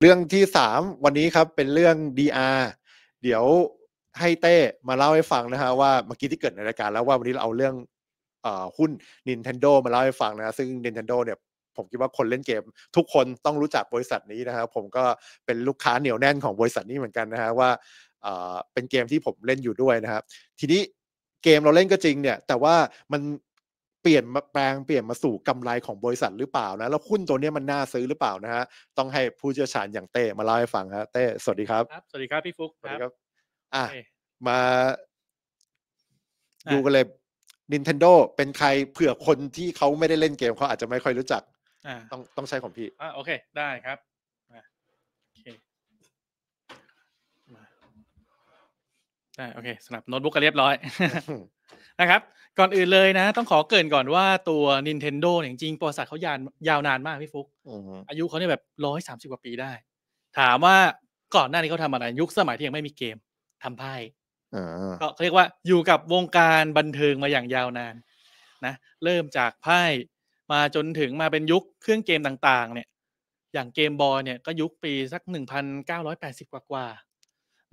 เรื่องที่สามวันนี้ครับเป็นเรื่อง DR เดี๋ยวให้เต้มาเล่าให้ฟังนะฮะว่าเมื่อกี้ที่เกิดในรายการแล้วว่าวันนี้เราเอาเรื่องอหุ้น Nintendo มาเล่าให้ฟังนะะซึ่ง Nintendo เนี่ยผมคิดว่าคนเล่นเกม ทุกคนต้องรู้จักบริษัทนี้นะครับ ผมก็เป็นลูกค้าเหนียวแน่นของบริษัทนี้เหมือนกันนะฮะว่าเป็นเกมที่ผมเล่นอยู่ด้วยนะครับ ทีนี้เกมเราเล่นก็จริงเนี่ย แต่ว่ามันเปลี่ยนมาแปลงเปลี่ยนมาสู่กำไรของบริษัทหรือเปล่านะแล้วหุ้นตัวนี้มันน่าซื้อหรือเปล่านะฮะต้องให้ผู้เชี่ยวชาญอย่างเต้มาเล่าให้ฟังฮะเต้สวัสดีครับสวัสดีครับพี่ฟุกสวัสดีครับอ่ะ มาดูกันเลย Nintendo เป็นใครเผื่อคนที่เขาไม่ได้เล่นเกมเขาอาจจะไม่ค่อยรู้จักต้องต้องใช้ของพี่ อ่าโอเค ได้ครับได้ โอเคสนับโน้ตบุ๊กก็เรียบร้อยนะครับก่อนอื่นเลยนะ ต้องขอเกินก่อนว่าตัว Nintendo เนี่ยจริงประวัติศาสตร์เขายาวยาวนานมาก พี่ฟุกอายุเขาเนี่ยแบบร้อยสามสิบกว่าปีได้ ถามว่าก่อนหน้านี้เขาทำอะไรยุคสมัยที่ยังไม่มีเกมทำไพ่ก็เขาเรียกว่า อยู่กับวงการบันเทิงมาอย่างยาวนานนะเริ่มจากไพ่มาจนถึงมาเป็นยุคเครื่องเกมต่างๆ เนี่ย อย่างเกมบอยเนี่ยก็ยุคปีสักหนึ่งพันเกว่ากว่า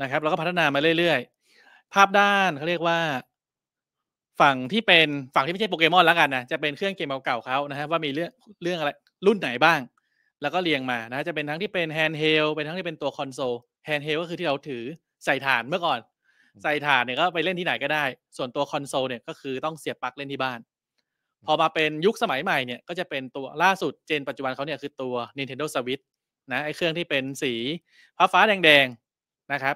นะครับ แล้วก็พัฒนามาเรื่อยๆภาพด้านเขาเรียกว่าฝั่งที่เป็นฝั่งที่ไม่ใช่โปเกมอนแล้วกันนะจะเป็นเครื่องเกมเก่าๆเขานะฮะว่ามีเรื่องเรื่องอะไรรุ่นไหนบ้าง แล้วก็เรียงมานะ จะเป็นทั้งที่เป็นแฮนด์เฮลเป็นทั้งที่เป็นตัวคอนโซลแฮนด์เฮลก็คือที่เราถือใส่ฐานเมื่อก่อนใส่ฐานเนี่ยก็ไปเล่นที่ไหนก็ได้ ส่วนตัวคอนโซลเนี่ยก็คือต้องเสียบปลั๊กเล่นที่บ้าน พอมาเป็นยุคสมัยใหม่เนี่ยก็จะเป็นตัวล่าสุดเจนปัจจุบันเขาเนี่ยคือตัว Nintendo Switch นะไอเครื่องที่เป็นสีฟ้าฟ้าแดง ๆนะครับ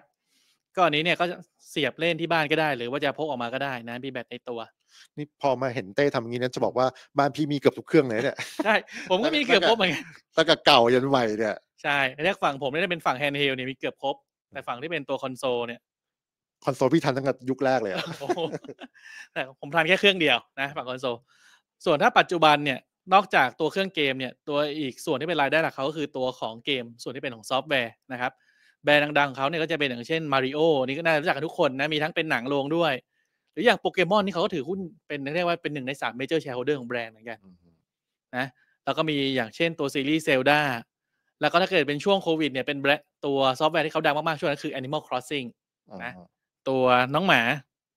ก็อันนี้เนี่ยก็เสียบเล่นที่บ้านก็ได้ หรือว่าจะพกออกมาก็ได้นะมีแบตในตัว นี่พอมาเห็นเต้ทำอย่างนี้นนจะบอกว่าบ้านพี่มีเกือบทุกเครื่องเลยเนี่ยใช่ผมก็มีเกือบครบเหมือนกันตั้งแต่เก่ายันใหม่เนี่ยใช่แรกฝั่งผมเนี่ยเป็นฝั่งแฮนด์เฮลเนี่ยมีเกือบครบแต่ฝั่งที่เป็นตัวคอนโซลเนี่ยคอนโซลพี่ทันตั้งแต่ยุคแรกเลยแต่ผมทันแค่เครื่องเดียวนะฝั่งคอนโซลส่วนถ้าปัจจุบันเนี่ย นอกจากตัวเครื่องเกมเนี่ยตัวอีกส่วนที่เป็นรายได้หลักเขาก็คือตัวของเกมส่วนที่เป็นของซอฟต์แวร์นะครับแบรนด์ดังๆเขาเนี่ยก็จะเป็นอย่างเช่นมาริโอนี่ก็น่ารู้จักกันทุกคนนะมีทั้งเป็นหนังโรงด้วย หรืออย่างโปเกมอนนี่เขาก็ถือหุ้น เป็นเรียกว่าเป็นหนึ่งในสามเมเจอร์แชร์โฮเดอร์ของแบรนด์เหมือนกันนะแล้วก็มีอย่างเช่นตัวซีรีส์เซลดาแล้วก็ถ้าเกิดเป็นช่วงโควิดเนี่ยเป็นแบรนด์ตัวซอฟต์แวร์ที่เขาดังมาก ๆ ช่วงนั้นคือ Animal Crossing นะตัวน้องหมา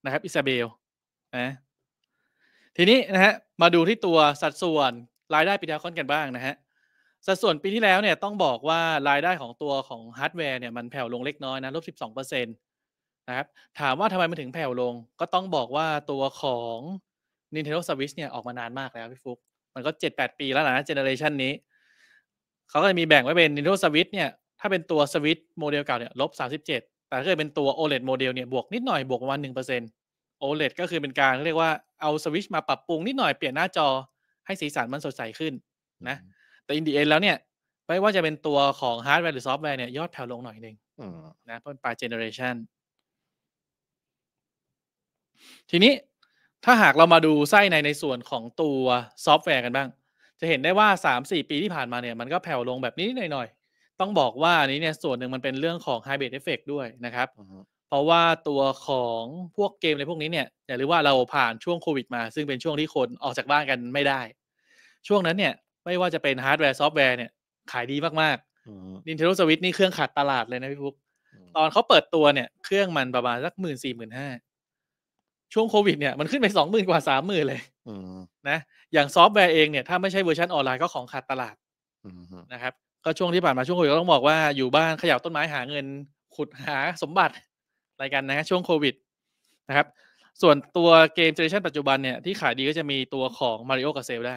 นะครับอิซาเบลนะ ทีนี้นะฮะมาดูที่ตัวสัดส่วนรายได้ปีเดียวค่อนกันบ้างนะฮะสัดส่วนปีที่แล้วเนี่ยต้องบอกว่ารายได้ของตัวของฮาร์ดแวร์เนี่ยมันแผ่วลงเล็กน้อยนะลบสิบองเปอร์เซ็นตนะครับ ถามว่าทำไมมันถึงแผ่วลง ก็ต้องบอกว่าตัวของ Nintendo Switch เนี่ยออกมานานมากแล้วพี่ฟุก มันก็เจ็ดแปดปีแล้วนะเจเนอเรชันนี้ เขาก็จะมีแบ่งไว้เป็น Nintendo Switch เนี่ยถ้าเป็นตัว Switch โมเดลเก่าเนี่ยลบสาสิบเจ็ดแต่ถ้าเกิดเป็นตัว OLED โมเดลเนี่ยบวกนิดหน่อย บวกประมาณหนึ่งเปอร์เซ็นต์ OLED ก็คือเป็นการเรียกว่าเอา Switch มาปรับปรุงนิดหน่อยเปลี่ยนหน้าจอให้สีสันมันสดใสขึ้นนะ mm-hmm แต่อินดีเอ็นแล้วเนี่ยไม่ว่าจะเป็นตัวของฮาร์ดแวร์หรือซอฟต์แวร์เนี่ย ยอดแผ่วลงหน่อยหนึ่งนะเพราะเป็นปลายเจเนอเรชันทีนี้ถ้าหากเรามาดูไส้ในในส่วนของตัวซอฟต์แวร์กันบ้าง จะเห็นได้ว่าสสามี่ปีที่ผ่านมาเนี่ย มันก็แผ่วลงแบบนี้หน่อยๆ ต้องบอกว่าอันนี้เนี่ยส่วนหนึ่งมันเป็นเรื่องของไฮ b r i ดเอฟเฟกด้วยนะครับ เพราะว่าตัวของพวกเกมในพวกนี้เนี่ยอย่าลืมว่าเราผ่านช่วงโควิดมาซึ่งเป็นช่วงที่คนออกจากบ้านกันไม่ได้ ช่วงนั้นเนี่ยไม่ว่าจะเป็นฮาร์ดแวร์ซอฟต์แวร์เนี่ย ขายดีมากๆ Nintendo Switch นี่เครื่องขาดตลาดเลยนะพี่ฟุกตอนเขาเปิดตัวเนี่ยเครื่องมันประมาณสักหมื่นสี่หมื่นห้าช่วงโควิดเนี่ยมันขึ้นไปสองหมื่นกว่าสามหมื่นเลยนะ อย่างซอฟต์แวร์เองเนี่ย ถ้าไม่ใช่เวอร์ชันออนไลน์ก็ของขาดตลาดนะครับ ก็ช่วงที่ผ่านมาช่วงโควิดก็ต้องบอกว่าอยู่บ้านขยับต้นไม้หาเงิน ขุดหาสมบัติ อะไรกันนะ ช่วงโควิดนะครับ ส่วนตัวเกมเจเนเรชันปัจจุบันเนี่ยที่ขายดีก็จะมีตัวของ Mario กับเซลได้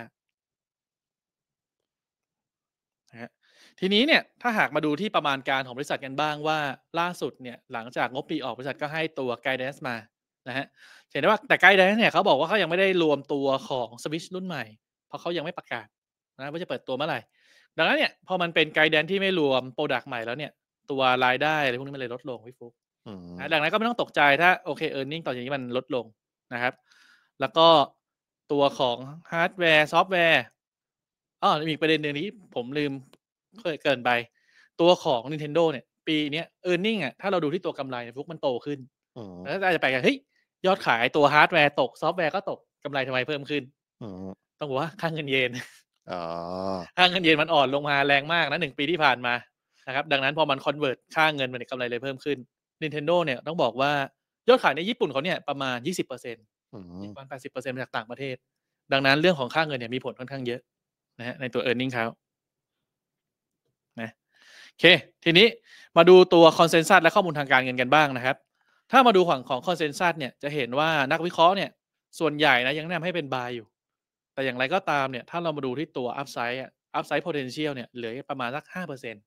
ทีนี้เนี่ยถ้าหากมาดูที่ประมาณการของบริษัทกันบ้างว่าล่าสุดเนี่ย หลังจากงบปีออกบริษัทก็ให้ตัวไกด์แดนส์มานะฮะเห็นได้ว่าแต่ไกด์แดนส์เนี่ยเขาบอกว่าเขายังไม่ได้รวมตัวของสวิชรุ่นใหม่ เพราะเขายังไม่ประกาศนะว่าจะเปิดตัวเมื่อไหร่ ดังนั้นเนี่ย พอมันเป็นไกด์แดนที่ไม่รวมโปรดักต์ใหม่แล้วเนี่ยตัวรายได้อะไรพวกนี้มันเลยลดลงพี่ฟุกดังนั้นก็ไม่ต้องตกใจถ้าโอเคเออร์เน็งต่อจากนี้มันลดลงนะครับ แล้วก็ตัวของฮาร์ดแวร์ซอฟต์แวร์อ๋อมีประเด็นหนึ่งนี้ผมลืมเคยเกินไปตัวของ Nintendo เนี่ยปีนี้เออร์เน็งอ่ะถ้าเราดูที่ตัวกำไรเนี่ยฟุกมันโตขึ้นแล้วอาจจะแปลกันเฮ้ยยอดขายตัวฮาร์ดแวร์ตก ซอฟต์แวร์ก็ตกกำไรทำไมเพิ่มขึ้นต้องบอกว่า ค่าเงินเยนค่าเงินเยนมันอ่อนลงมาแรงมากนะหนึ่งปีที่ผ่านมานะครับดังนั้นพอมันคอนเวิร์ตค่าเงินมันกำไรเลยเพิ่มขึ้น Nintendo เนี่ยต้องบอกว่ายอดขายในญี่ปุ่นเขาเนี่ยประมาณ 20%ประมาณ80%มาจากต่างประเทศ ดังนั้นเรื่องของค่าเงินเนี่ยมีผลค่อนข้างเยอะนะฮะในตัวอร์เน็งเขานะโอเค ทีนี้มาดูตัวคอนเซนแซสและข้อมูลทางการเงินกันบ้างนะครับ ถ้ามาดูั่งของคอนเซนแซสเนี่ยจะเห็นว่านักวิเคราะห์เนี่ยส่วนใหญ่นะยังแนะนำให้เป็นบายอยู่ แต่อย่างไรก็ตามเนี่ย ถ้าเรามาดูที่ตัวอัพไซด์อัพไซด์ potential เนี่ยเหลือประมาณสักห้าเปอร์เซ็นต์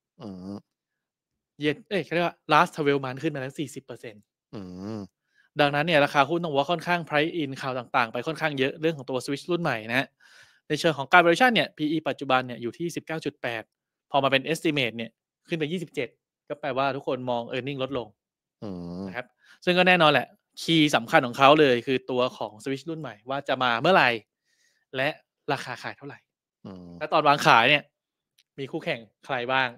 เย็นเอ๊ะเขาเรียกว่า last 12 month ขึ้นมาแล้วสี่สิบเปอร์เซ็นต์ดังนั้นเนี่ยราคาหุ้นต้องว่าค่อนข้าง price in ข่าวต่างๆไปค่อนข้างเยอะเรื่องของตัวสวิชรุ่นใหม่นะในเชิงของการบริษัทเนี่ย PE ปัจจุบันเนี่ยอยู่ที่ 19.8พอมาเป็น estimate เนี่ย ขึ้นไป27 ก็แปลว่าทุกคนมอง e a r n i n g ลดลงนะครับ ซึ่งก็แน่นอนแหละ คีย์สำคัญของเขาเลย คือตัวของสวิชรุ่นใหม่ ว่าจะมาเมื่อไหร่ และราคาขายเท่าไหร่และตอนวางขายเนี่ย มีคู่แข่งใครบ้าง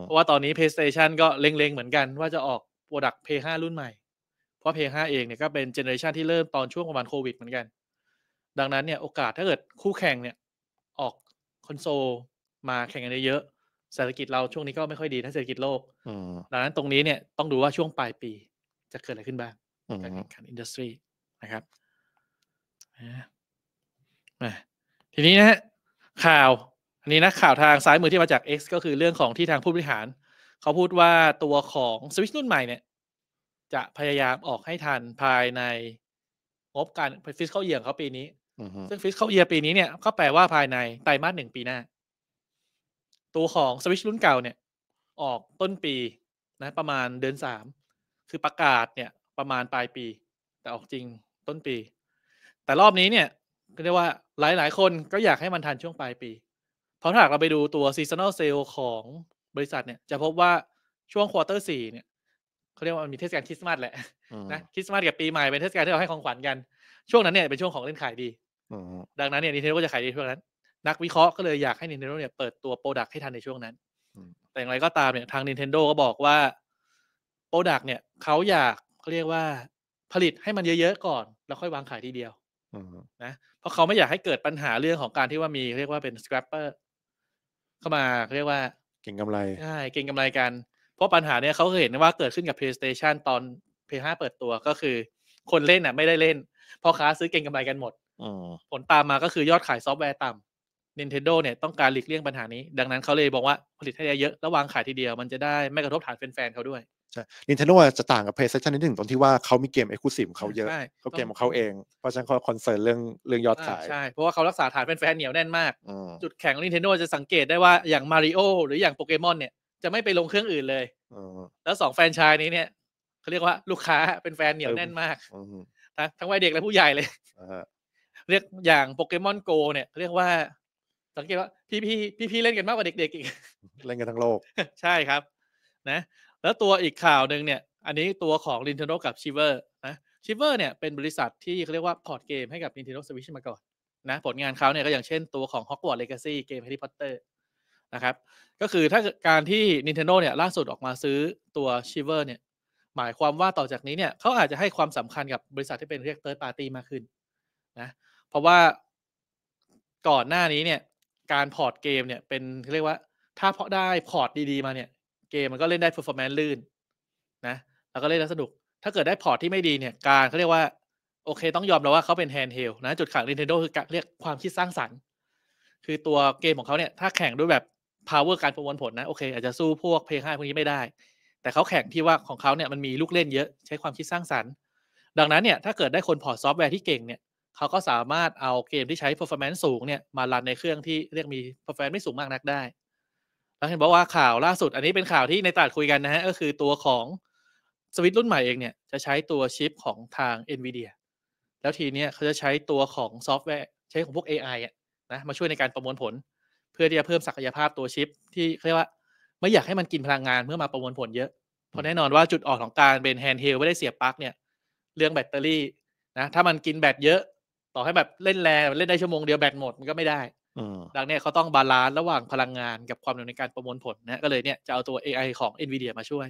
เพราะว่าตอนนี้ PlayStation ก็เล็งๆ เหมือนกันว่าจะออกโปรดักต์ Play 5รุ่นใหม่ เพราะ Play 5เองเนี่ยก็เป็นเจเนอเรชันที่เริ่มตอนช่วงประมาณโควิดเหมือนกัน ดังนั้นเนี่ยโอกาสถ้าเกิดคู่แข่งเนี่ย ออกคอนโซลมาแข่งกันเยอะเศรษฐกิจเราช่วงนี้ก็ไม่ค่อยดีทั้งเศรษฐกิจโลกดังนั้นตรงนี้เนี่ย ต้องดูว่าช่วงปลายปี จะเกิดอะไรขึ้นบ้างการแข่งขันอินดัสทรีนะครับ ทีนี้นะฮะข่าว อันนี้นะ ข่าวทางซ้ายมือที่มาจาก X ก็คือเรื่องของที่ทางผู้บริหาร เขาพูดว่าตัวของสวิชรุ่นใหม่เนี่ย จะพยายามออกให้ทันภายในงบการฟิสเข้าเยียงเขาปีนี้ซึ่งฟิสเข้าเยียปีนี้เนี่ยก็แปลว่าภายในไตรมาสหนึ่งปีหน้าตัวของสวิชรุ่นเก่าเนี่ย ออกต้นปี นะ ประมาณเดือนสามคือประกาศเนี่ยประมาณปลายปี แต่ออกจริงต้นปี แต่รอบนี้เนี่ย ก็เรียกว่าหลายหลายคนก็อยากให้มันทันช่วงปลายปี เพราะถ้าเราไปดูตัวซีซันอลเซลของบริษัทเนี่ยจะพบว่าช่วงควอเตอร์สี่เนี่ยเขาเรียกว่ามันมีเทศกาลคริสต์มาสแหละนะคริสต์มาสกับปีใหม่เป็นเทศกาลที่เราให้ของขวัญกัน ช่วงนั้นเนี่ยเป็นช่วงของเล่นขายดีดังนั้นเนี่ยนิเทนก็จะขายดีช่วงนั้นนักวิเคราะห์ก็เลยอยากให้ Nintendo เนี่ยเปิดตัวโปรดักต์ให้ทันในช่วงนั้น แต่อย่างไรก็ตามเนี่ย ทาง Nintendo ก็บอกว่าโปรดักต์เนี่ย เขาอยากเขาเรียกว่าผลิตให้มันเยอะๆก่อนแล้วค่อยวางขายทีเดียวนะ เพราะเขาไม่อยากให้เกิดปัญหาเรื่องของการที่ว่ามีเรียกว่าเป็นสครปเปอร์เข้ามาเรียกว่าเก่งกำไร ใช่เก่งกำไรกัน เพราะปัญหาเนี่ยเขาเคยเห็นว่าเกิดขึ้นกับ PlayStation ตอน PS5 เปิดตัวก็คือ คนเล่นน่ะ ไม่ได้เล่นพอค้าซื้อเก่งกำไรกันหมดผลตามมาก็คือยอดขายซอฟต์แวร์ต่ำ Nintendo เนี่ยต้องการหลีกเลี่ยงปัญหานี้ ดังนั้นเขาเลยบอกว่าผลิตให้เยอะแล้ววางขายทีเดียวมันจะได้ไม่กระทบฐานแฟนๆเขาด้วยใช่ Nintendo จะต่างกับ PlayStation นิดหนึ่งตรงที่ว่าเขามีเกม Exclusive เขาเยอะเขาเกมของเขาเอง เพราะฉะนั้นเขาคอนเซิร์นเรื่องเรื่องยอดขายใช่เพราะว่าเขารักษาฐานแฟนๆเหนียวแน่นมาก จุดแข็งของ Nintendo จะสังเกตได้ว่าอย่าง Mario หรืออย่างโปเกมอนเนี่ยจะไม่ไปลงเครื่องอื่นเลยแล้วสองแฟนชายนี้เนี่ยเขาเรียกว่าลูกค้าเป็นแฟนเหนียวแน่นมากทั้งวัยเด็กและผู้ใหญ่เลยเรียกอย่างโปเกมอนโกเนี่ยเรียกว่าสังเกตว่าพี่พี่พี่พี่เล่นกันมากกว่าเด็กๆ อีก เล่นกันทั้งโลกใช่ครับนะแล้วตัวอีกข่าวหนึ่งเนี่ย อันนี้ตัวของ Nintendo กับ Shiver นะ Shiver เนี่ยเป็นบริษัทที่เขาเรียกว่าพอร์ตเกมให้กับ Nintendo Switch มาก่อนนะผลงานเขาเนี่ยก็อย่างเช่นตัวของ Hogwarts Legacy เกม Harry Potter นะครับก็คือถ้าการที่ Nintendo เนี่ยล่าสุดออกมาซื้อตัว Shiver เนี่ยหมายความว่าต่อจากนี้เนี่ยเขาอาจจะให้ความสำคัญกับบริษัทที่เป็นเรียก third party มากขึ้นนะเพราะว่าก่อนหน้านี้เนี่ยการพอร์ตเกมเนี่ยเป็นเรียกว่า ถ้าเพาะได้พอร์ตดี ๆมาเนี่ยเกมมันก็เล่นได้ร์ฟอร์แมนซ์ลื่นนะ แล้วก็เล่นแล้วสนุก ถ้าเกิดได้พอร์ตที่ไม่ดีเนี่ย การเขาเรียกว่าโอเคต้องยอมแล้วว่าเขาเป็นแฮนด์เฮลนะ จุดขาย Nintendo คือการเรียกความคิดสร้างสรรค์คือตัวเกมของเขาเนี่ย ถ้าแข่งด้วยแบบเวอร์การประมวลผลนะโอเคอาจจะสู้พวกเพย์ห้าพวกนี้ไม่ได้ แต่เขาแข่งที่ว่าของเขาเนี่ยมันมีลูกเล่นเยอะ ใช้ความคิดสร้างสรรค์ ดังนั้นเนี่ยถ้าเกิดได้คนพอร์ตซอฟต์แวร์ที่เก่งเนี่ยเขาก็สามารถเอาเกมที่ใช้ performance สูงเนี่ย มารันในเครื่องที่เรียกมี performance ไม่สูงมากนักได้ แล้วเห็นบอกว่าข่าวล่าสุดอันนี้เป็นข่าวที่ในตลาดคุยกันนะฮะก็คือตัวของสวิตรุ่นใหม่เองเนี่ย จะใช้ตัวชิปของทาง NVIDIA แล้วทีเนี้ยเขาจะใช้ตัวของซอฟต์แวร์ใช้ของพวก AI อ่ะนะ มาช่วยในการประมวลผล เพื่อที่จะเพิ่มศักยภาพตัวชิป ที่เรียกว่า ไม่อยากให้มันกินพลังงานเพื่อมาประมวลผลเยอะเพราะแน่นอนว่าจุดอ่อนของการเป็นแฮนด์เฮลไม่ได้เสียบปลั๊กเนี่ยเรื่องแบตเตอรี่นะถ้ามันกินแบตเยอะต่อให้แบบ เล่นแรงเล่นได้ชั่วโมงเดียวแบตหมด มันก็ไม่ได้ดังนี้เขาต้องบาลานซ์ระหว่างพลังงานกับความเร็วในการประมวลผลนะก็เลยเนี่ยจะเอาตัว AI ของ NVIDIA มาช่วย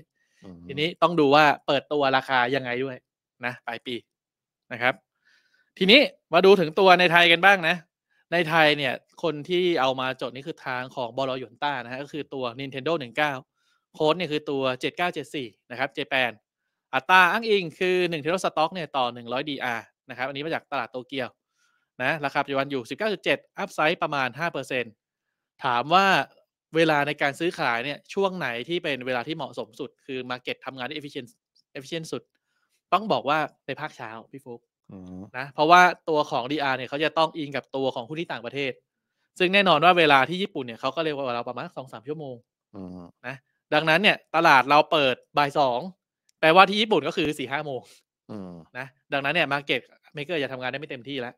ทีนี้ต้องดูว่าเปิดตัวราคายังไงด้วยนะปลายปีนะครับ ทีนี้มาดูถึงตัวในไทยกันบ้างนะ ในไทยเนี่ย คนที่เอามาจดนี่คือทางของบอลยุนต้านะฮะก็คือตัว Nintendo 19โค้ดเนี่ยคือตัว7974 นะครับเจแปนอัตราอ้างอิงคือ1เทโลสต็อกเนี่ยต่อ100 DR นะครับอันนี้มาจากตลาดโตเกียวนะราคาปัจจุบันอยู่ 19.7 อัพไซด์ประมาณ 5%ถามว่าเวลาในการซื้อขายเนี่ยช่วงไหนที่เป็นเวลาที่เหมาะสมสุดคือมาเก็ตทำงานได้ฟฟิเชนต์เอฟฟิเชนต์สุด ต้องบอกว่าในภาคเช้าพี่ฟุกนะเพราะว่าตัวของ DR เนี่ยเขาจะต้องอิงกับตัวของหุ้นที่ต่างประเทศ ซึ่งแน่นอนว่าเวลาที่ญี่ปุ่นเนี่ยเขาก็เร็วกว่าเราประมาณสองสามชั่วโมงนะดังนั้นเนี่ยตลาดเราเปิดบ่ายสองแปลว่าที่ญี่ปุ่นก็คือสี่ห้าโมงนะดังนั้นเนี่ยมาเก็ตเมเกอร์จะทำงานได้ไม่เต็มที่แล้ว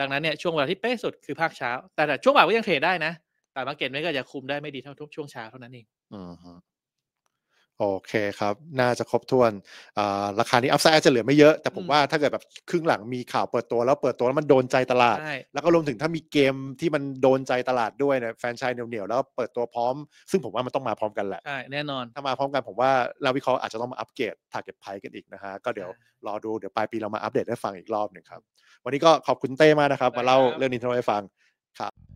ดังนั้นเนี่ยช่วงเวลาที่เป๊ะสุดคือภาคเช้า แต่ช่วงบ่ายก็ยังเทรดได้นะ แต่มาเก็ตเมเกอร์จะคุมได้ไม่ดีเท่าทุกช่วงเช้าเท่านั้นเองโอเคครับน่าจะครบถ้วนราคานี้อัพไซด์จะเหลือไม่เยอะแต่ผมว่าถ้าเกิดแบบครึ่งหลังมีข่าวเปิดตัวแล้วเปิดตัวแล้วมันโดนใจตลาด แล้วก็รวมถึงถ้ามีเกมที่มันโดนใจตลาดด้วยเนี่ยแฟนชายเหนียวๆแล้วเปิดตัวพร้อมซึ่งผมว่ามันต้องมาพร้อมกันแหละใช่แน่นอนถ้ามาพร้อมกันผมว่าเราวิเคราะห์อาจจะต้องมาอัปเกรดทาร์เก็ตไพกันอีกนะฮะก็เดี๋ยวรอดูเดี๋ยวปลายปีเรามาอัปเดตให้ฟังอีกรอบหนึ่งครับวันนี้ก็ขอบคุณเต้มากนะครับ มาเล่าเรื่องนินเทนโดให้ฟังครับ